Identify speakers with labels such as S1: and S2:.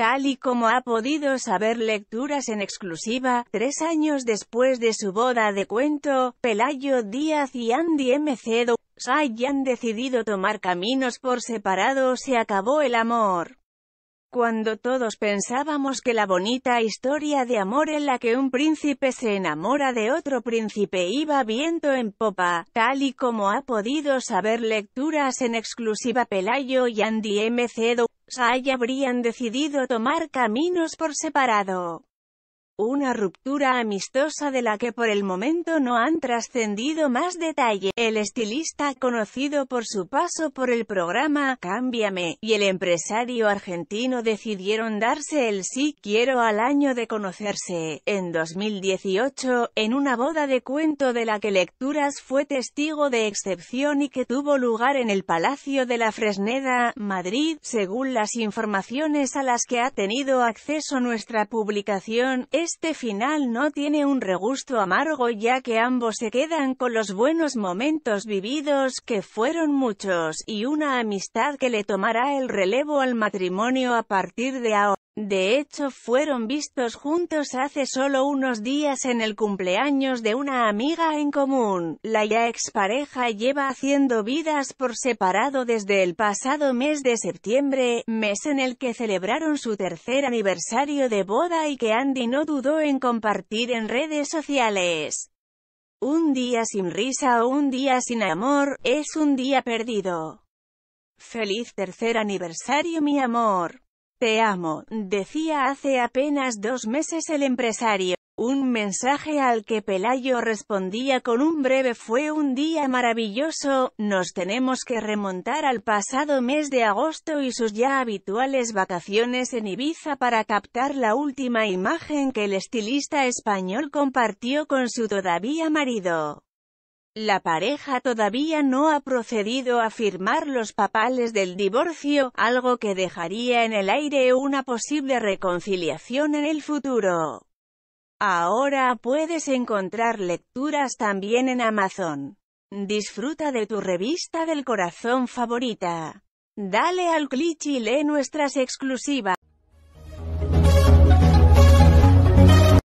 S1: Tal y como ha podido saber lecturas en exclusiva, tres años después de su boda de cuento, Pelayo Díaz y Andy Cedo, ya han decidido tomar caminos por separado, se acabó el amor. Cuando todos pensábamos que la bonita historia de amor en la que un príncipe se enamora de otro príncipe iba viento en popa, tal y como ha podido saber lecturas en exclusiva Pelayo y Andy Cedo, Sai habrían decidido tomar caminos por separado una ruptura amistosa de la que por el momento no han trascendido más detalle. El estilista conocido por su paso por el programa Cámbiame y el empresario argentino decidieron darse el sí quiero al año de conocerse. En 2018, en una boda de cuento de la que Lecturas fue testigo de excepción y que tuvo lugar en el Palacio de la Fresneda, Madrid, según las informaciones a las que ha tenido acceso nuestra publicación, es este final no tiene un regusto amargo ya que ambos se quedan con los buenos momentos vividos, que fueron muchos, y una amistad que le tomará el relevo al matrimonio a partir de ahora. De hecho fueron vistos juntos hace solo unos días en el cumpleaños de una amiga en común. La ya expareja lleva haciendo vidas por separado desde el pasado mes de septiembre, mes en el que celebraron su tercer aniversario de boda y que Andy no dudó en compartir en redes sociales. Un día sin risa o un día sin amor, es un día perdido. Feliz tercer aniversario mi amor. Te amo, decía hace apenas dos meses el empresario. Un mensaje al que Pelayo respondía con un breve fue un día maravilloso, nos tenemos que remontar al pasado mes de agosto y sus ya habituales vacaciones en Ibiza para captar la última imagen que el estilista español compartió con su todavía marido. La pareja todavía no ha procedido a firmar los papales del divorcio, algo que dejaría en el aire una posible reconciliación en el futuro. Ahora puedes encontrar lecturas también en Amazon. Disfruta de tu revista del corazón favorita. Dale al clic y lee nuestras exclusivas.